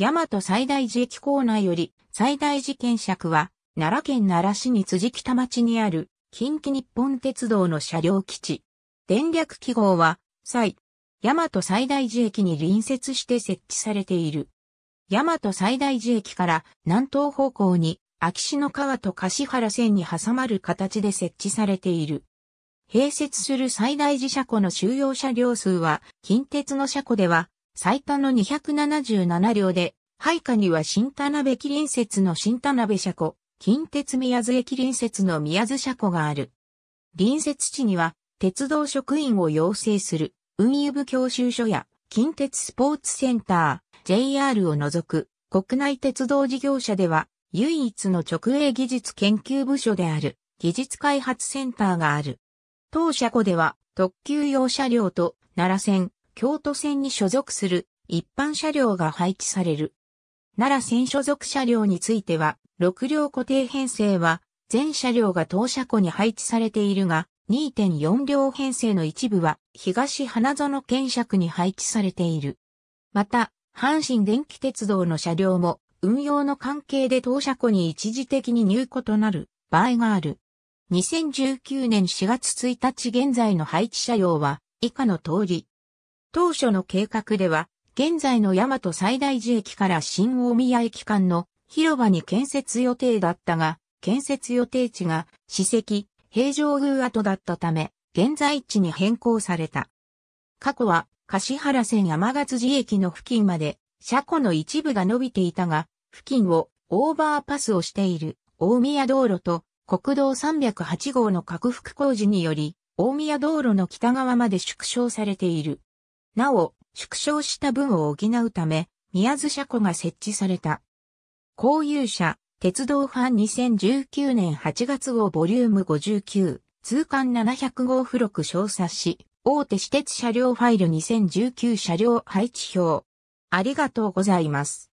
大和最大寺駅構内より、最大寺検釈は、奈良県奈良市に辻北町にある、近畿日本鉄道の車両基地。電略記号は、西、大和最大寺駅に隣接して設置されている。大和最大寺駅から南東方向に、秋篠川と柏原線に挟まる形で設置されている。併設する最大寺車庫の収容車両数は、近鉄の車庫では最多の277両で、配下には新田辺駅隣接の新田辺車庫、近鉄宮津駅隣接の宮津車庫がある。隣接地には、鉄道職員を養成する、運輸部教習所や、近鉄スポーツセンター、JR を除く、国内鉄道事業者では、唯一の直営技術研究部署である、技術開発センターがある。当車庫では、特急用車両と、奈良線、京都線に所属する一般車両が配置される。奈良線所属車両については、6両固定編成は、全車両が当車庫に配置されているが、2.4両編成の一部は、東花園車尺に配置されている。また、阪神電気鉄道の車両も、運用の関係で当車庫に一時的に入庫となる場合がある。2019年4月1日現在の配置車両は、以下の通り、当初の計画では、現在の大和最大寺駅から新大宮駅間の広場に建設予定だったが、建設予定地が史跡、平城宮跡だったため、現在地に変更された。過去は、柏原線山勝寺駅の付近まで、車庫の一部が伸びていたが、付近をオーバーパスをしている大宮道路と国道308号の拡幅工事により、大宮道路の北側まで縮小されている。なお、縮小した分を補うため、宮津車庫が設置された。購入者、鉄道ファン2019年8月号ボリューム59、通関700号付録小冊子、大手私鉄車両ファイル2019車両配置表。ありがとうございます。